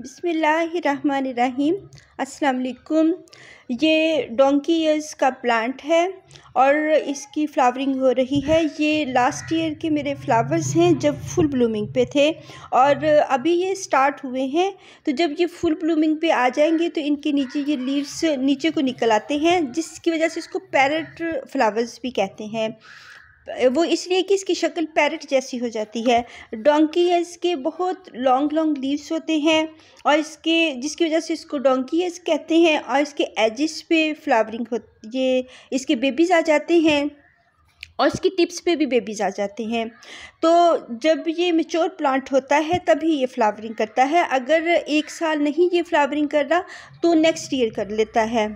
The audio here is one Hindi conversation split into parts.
बिसमीम अस्सलाम ये डोंकी ईयर्स का प्लांट है और इसकी फ्लावरिंग हो रही है ये लास्ट ईयर के मेरे फ्लावर्स हैं जब फुल ब्लूमिंग पे थे और अभी ये स्टार्ट हुए हैं तो जब ये फुल ब्लूमिंग पे आ जाएंगे तो इनके नीचे ये लीव्स नीचे को निकल आते हैं जिसकी वजह से इसको पैरट फ्लावर्स भी कहते हैं वो इसलिए कि इसकी शक्ल पैरट जैसी हो जाती है डोंकी है इसके बहुत लॉन्ग लॉन्ग लीव्स होते हैं और इसके जिसकी वजह से इसको डोंकी एज कहते हैं और इसके एजिस पे फ्लावरिंग हो ये इसके बेबीज़ आ जाते हैं और इसकी टिप्स पे भी बेबीज़ आ जाते हैं तो जब ये मेच्योर प्लांट होता है तभी ये फ्लावरिंग करता है अगर एक साल नहीं ये फ्लावरिंग कर रहा तो नेक्स्ट ईयर कर लेता है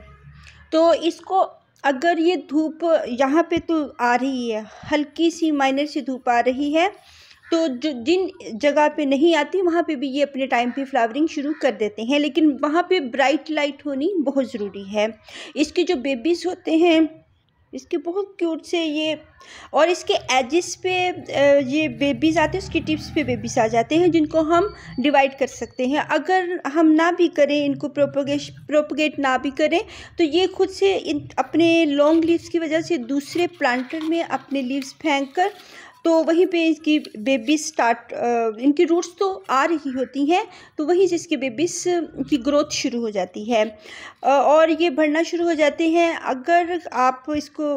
तो इसको अगर ये धूप यहाँ पे तो आ रही है हल्की सी माइनर सी धूप आ रही है तो जो जिन जगह पे नहीं आती वहाँ पे भी ये अपने टाइम पे फ्लावरिंग शुरू कर देते हैं लेकिन वहाँ पे ब्राइट लाइट होनी बहुत ज़रूरी है इसके जो बेबीज़ होते हैं इसके बहुत क्यूट से ये और इसके एजिस पे ये बेबीज़ आते हैं उसकी टिप्स पे बेबीज़ आ जाते हैं जिनको हम डिवाइड कर सकते हैं अगर हम ना भी करें इनको प्रोपोगेश प्रोपोगेट ना भी करें तो ये खुद से इन अपने लॉन्ग लीव्स की वजह से दूसरे प्लांटर में अपने लीव्स फेंक कर तो वहीं पे इनकी बेबीज स्टार्ट इनकी रूट्स तो आ रही होती हैं तो वहीं से इसके बेबीज की ग्रोथ शुरू हो जाती है और ये बढ़ना शुरू हो जाते हैं अगर आप इसको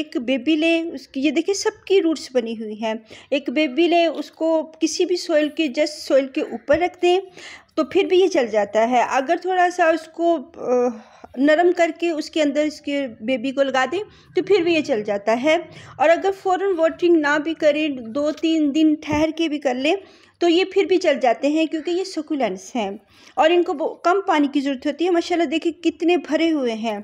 एक बेबी लें उसकी ये देखिए सबकी रूट्स बनी हुई हैं एक बेबी लें उसको किसी भी सोइल के जस्ट सॉइल के ऊपर रख दें तो फिर भी ये चल जाता है अगर थोड़ा सा उसको नरम करके उसके अंदर इसके बेबी को लगा दें तो फिर भी ये चल जाता है और अगर फ़ौरन वाटरिंग ना भी करें दो तीन दिन ठहर के भी कर लें तो ये फिर भी चल जाते हैं क्योंकि ये सुकुलेंस हैं और इनको कम पानी की ज़रूरत होती है माशाल्लाह देखिए कितने भरे हुए हैं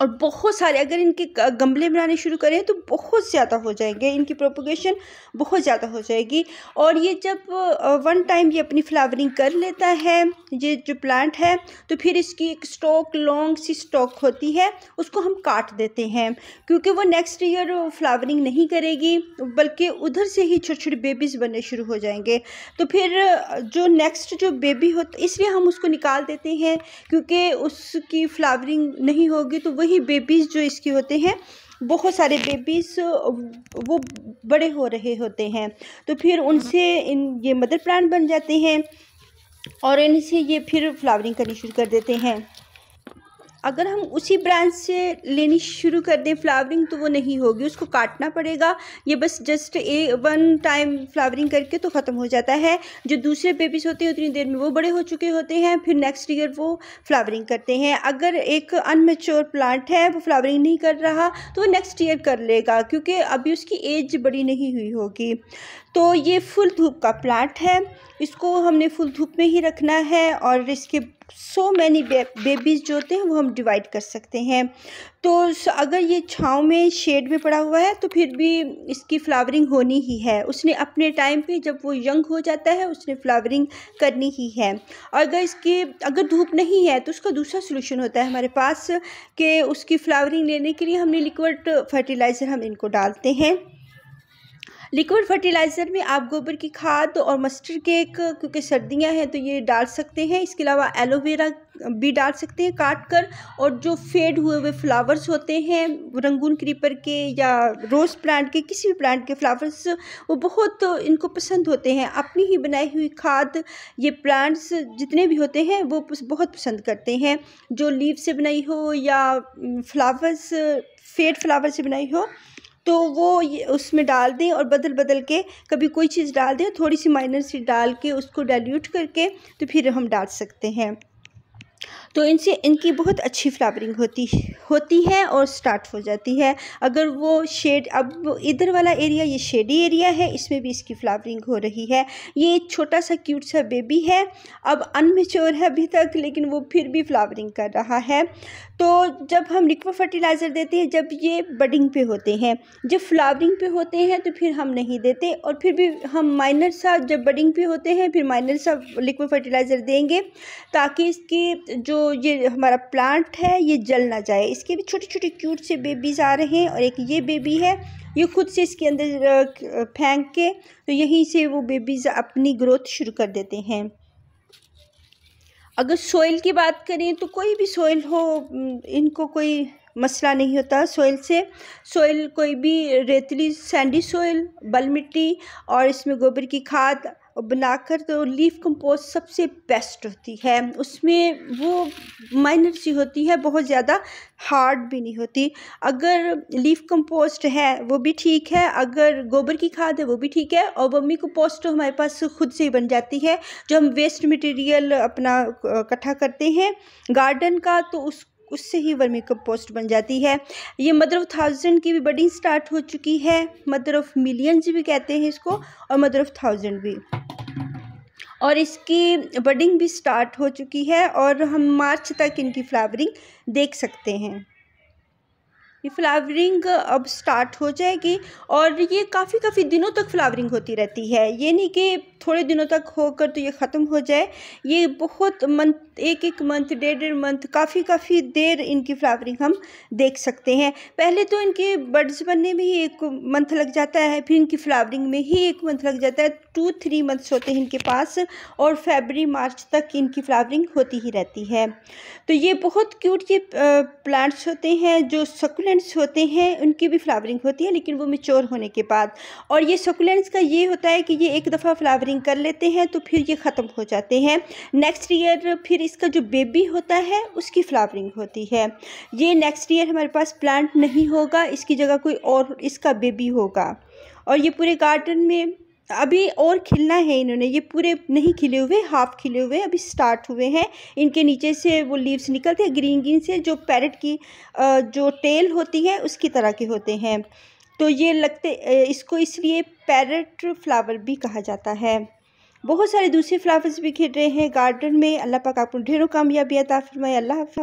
और बहुत सारे अगर इनके गमले बनाने शुरू करें तो बहुत ज़्यादा हो जाएंगे इनकी प्रोपोगेशन बहुत ज़्यादा हो जाएगी और ये जब वन टाइम ये अपनी फ्लावरिंग कर लेता है ये जो प्लांट है तो फिर इसकी एक स्टॉक लॉन्ग सी स्टॉक होती है उसको हम काट देते हैं क्योंकि वो नेक्स्ट ईयर फ्लावरिंग नहीं करेगी बल्कि उधर से ही छोटे छोटे बेबीज़ बनने शुरू हो जाएंगे तो फिर जो नेक्स्ट जो बेबी होता इसलिए हम उसको निकाल देते हैं क्योंकि उसकी फ्लावरिंग नहीं होगी तो वही ही बेबीज़ जो इसके होते हैं बहुत सारे बेबीज़ वो बड़े हो रहे होते हैं तो फिर उनसे इन ये मदर प्लांट बन जाते हैं और इनसे ये फिर फ्लावरिंग करनी शुरू कर देते हैं अगर हम उसी ब्रांच से लेनी शुरू कर दें फ्लावरिंग तो वो नहीं होगी उसको काटना पड़ेगा ये बस just a one time flowering करके तो ख़त्म हो जाता है जो दूसरे बेबीज़ होते हैं उतनी देर में वो बड़े हो चुके होते हैं फिर नेक्स्ट ईयर वो फ्लावरिंग करते हैं अगर एक अनमेच्योर प्लांट है वो फ्लावरिंग नहीं कर रहा तो वो नेक्स्ट ईयर कर लेगा क्योंकि अभी उसकी एज बड़ी नहीं हुई होगी तो ये फुल धूप का प्लांट है इसको हमने फुल धूप में ही रखना है और इसके सो मैनी बेबीज़ जो होते हैं वो हम डिवाइड कर सकते हैं तो अगर ये छाँव में शेड में पड़ा हुआ है तो फिर भी इसकी फ्लावरिंग होनी ही है उसने अपने टाइम पे जब वो यंग हो जाता है उसने फ्लावरिंग करनी ही है और अगर इसकी अगर धूप नहीं है तो उसका दूसरा सोलूशन होता है हमारे पास कि उसकी फ्लावरिंग लेने के लिए हमने लिक्विड फर्टिलाइज़र हम इनको डालते हैं लिक्विड फर्टिलाइज़र में आप गोबर की खाद और मस्टर्ड केक क्योंकि सर्दियां हैं तो ये डाल सकते हैं इसके अलावा एलोवेरा भी डाल सकते हैं काट कर और जो फेड हुए हुए फ्लावर्स होते हैं रंगून क्रीपर के या रोज़ प्लांट के किसी भी प्लांट के फ्लावर्स वो बहुत इनको पसंद होते हैं अपनी ही बनाई हुई खाद ये प्लांट्स जितने भी होते हैं वो बहुत पसंद करते हैं जो लीव से बनाई हो या फ्लावर्स फेड फ्लावर से बनाई हो तो वो उसमें डाल दें और बदल बदल के कभी कोई चीज़ डाल दें थोड़ी सी माइनर सी डाल के उसको डाइल्यूट करके तो फिर हम डाल सकते हैं तो इनसे इनकी बहुत अच्छी फ्लावरिंग होती होती है और स्टार्ट हो जाती है अगर वो शेड अब इधर वाला एरिया ये शेडी एरिया है इसमें भी इसकी फ्लावरिंग हो रही है ये एक छोटा सा क्यूट सा बेबी है अब अनमेच्योर है अभी तक लेकिन वो फिर भी फ्लावरिंग कर रहा है तो जब हम लिक्व फर्टिलाइज़र देते हैं जब ये बडिंग पे होते हैं जब फ्लावरिंग पे होते हैं तो फिर हम नहीं देते और फिर भी हम माइनर सा जब बडिंग पे होते हैं फिर माइनर सा लिक्व फर्टिलाइज़र देंगे ताकि इसकी जो ये हमारा प्लांट है ये जल ना जाए इसके भी छोटे छोटे क्यूट से बेबीज़ आ रहे हैं और एक ये बेबी है ये खुद से इसके अंदर फेंक के तो यहीं से वो बेबीज़ अपनी ग्रोथ शुरू कर देते हैं अगर सोइल की बात करें तो कोई भी सोइल हो इनको कोई मसला नहीं होता सोइल से सोइल कोई भी रेतली सैंडी सोइल बल मिट्टी और इसमें गोबर की खाद और बनाकर तो लीफ कंपोज सबसे बेस्ट होती है उसमें वो माइनर सी होती है बहुत ज़्यादा हार्ड भी नहीं होती अगर लीफ कंपोस्ट है वो भी ठीक है अगर गोबर की खाद है वो भी ठीक है और वर्मी कंपोस्ट तो हमारे पास खुद से ही बन जाती है जो हम वेस्ट मटेरियल अपना इकट्ठा करते हैं गार्डन का तो उस उससे ही वर्मी कंपोस्ट बन जाती है ये मदर ऑफ़ थाउजेंड की भी बडिंग स्टार्ट हो चुकी है मदर ऑफ़ मिलियंस भी कहते हैं इसको और मदर ऑफ़ थाउजेंड भी और इसकी बडिंग भी स्टार्ट हो चुकी है और हम मार्च तक इनकी फ्लावरिंग देख सकते हैं ये फ्लावरिंग अब स्टार्ट हो जाएगी और ये काफ़ी काफ़ी दिनों तक फ्लावरिंग होती रहती है ये नहीं कि थोड़े दिनों तक होकर तो ये ख़त्म हो जाए ये बहुत मंथ एक एक मंथ डेढ़ डेढ़ मंथ काफ़ी काफ़ी देर इनकी फ्लावरिंग हम देख सकते हैं पहले तो इनके बर्ड्स बनने में ही एक मंथ लग जाता है फिर इनकी फ्लावरिंग में ही एक मंथ लग जाता है टू थ्री मंथ्स होते हैं इनके पास और फेबरी मार्च तक इनकी फ्लावरिंग होती ही रहती है तो ये बहुत क्यूट ये प्लांट्स होते हैं जो सकुलेंट सकुलेंट्स होते हैं उनकी भी फ्लावरिंग होती है लेकिन वो मिच्योर होने के बाद और ये सकुलेंट्स का ये होता है कि ये एक दफ़ा फ्लावरिंग कर लेते हैं तो फिर ये ख़त्म हो जाते हैं नेक्स्ट ईयर फिर इसका जो बेबी होता है उसकी फ्लावरिंग होती है ये नेक्स्ट ईयर हमारे पास प्लांट नहीं होगा इसकी जगह कोई और इसका बेबी होगा और ये पूरे गार्डन में अभी और खिलना है इन्होंने ये पूरे नहीं खिले हुए हाफ खिले हुए अभी स्टार्ट हुए हैं इनके नीचे से वो लीव्स निकलते हैं ग्रीन ग्रीन से जो पैरट की जो टेल होती है उसकी तरह के होते हैं तो ये लगते इसको इसलिए पैरट फ्लावर भी कहा जाता है बहुत सारे दूसरे फ्लावर्स भी खिल रहे हैं गार्डन में अल्लाह पाक आपको ढेरों कामयाबी अता मैं अल्लाह